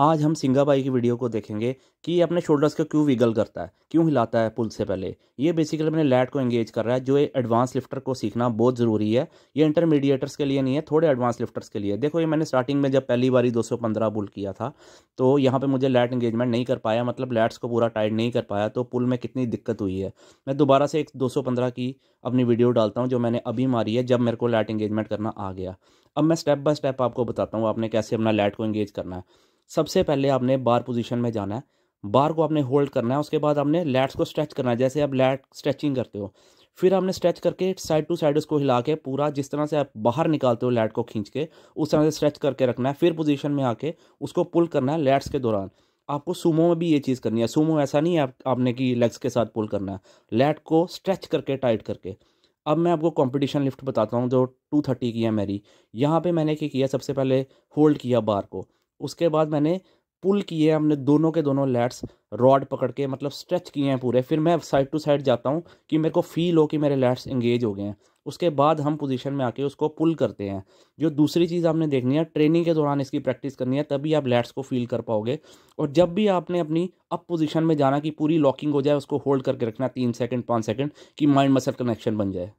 आज हम सिंगा भाई की वीडियो को देखेंगे कि ये अपने शोल्डर्स को क्यों विगल करता है क्यों हिलाता है पुल से पहले ये बेसिकली अपने लैट को एंगेज कर रहा है जो एडवांस लिफ्टर को सीखना बहुत ज़रूरी है ये इंटरमीडिएटर्स के लिए नहीं है थोड़े एडवांस लिफ्टर्स के लिए देखो ये मैंने स्टार्टिंग में जब पहली बारी दो पुल किया था तो यहाँ पर मुझे लैट इंगेजमेंट नहीं कर पाया मतलब लैट्स को पूरा टाइट नहीं कर पाया तो पुल में कितनी दिक्कत हुई है मैं दोबारा से एक दो की अपनी वीडियो डालता हूँ जो मैंने अभी मारी है जब मेरे को लैट इंगेजमेंट करना आ गया अब मैं स्टेप बाय स्टेप आपको बताता हूँ आपने कैसे अपना लैट को इंगेज करना है सबसे पहले आपने बार पोजीशन में जाना है बार को आपने होल्ड करना है उसके बाद आपने लैट्स को स्ट्रेच करना है जैसे आप लैट स्ट्रेचिंग करते हो फिर आपने स्ट्रेच करके साइड टू साइड उसको हिला के पूरा जिस तरह से आप बाहर निकालते हो लैट को खींच के उस तरह से स्ट्रेच करके रखना है फिर पोजीशन में आके उसको पुल करना है लैट्स के दौरान आपको सूमो में भी ये चीज़ करनी है सूमो ऐसा नहीं है आप, आपने कि लेग्स के साथ पुल करना है लैट को स्ट्रेच करके टाइट करके अब मैं आपको कंपटीशन लिफ्ट बताता हूँ जो 230 की है मेरी यहाँ पे मैंने क्या किया सबसे पहले होल्ड किया बार को उसके बाद मैंने पुल किए हमने दोनों के दोनों लैट्स रॉड पकड़ के मतलब स्ट्रेच किए हैं पूरे फिर मैं साइड टू साइड जाता हूँ कि मेरे को फील हो कि मेरे लैट्स इंगेज हो गए हैं उसके बाद हम पोजीशन में आके उसको पुल करते हैं जो दूसरी चीज़ आपने देखनी है ट्रेनिंग के दौरान इसकी प्रैक्टिस करनी है तभी आप लैट्स को फील कर पाओगे और जब भी आपने अपनी अप पोजिशन में जाना कि पूरी लॉकिंग हो जाए उसको होल्ड करके रखना तीन सेकेंड पाँच सेकेंड कि माइंड मसल कनेक्शन बन जाए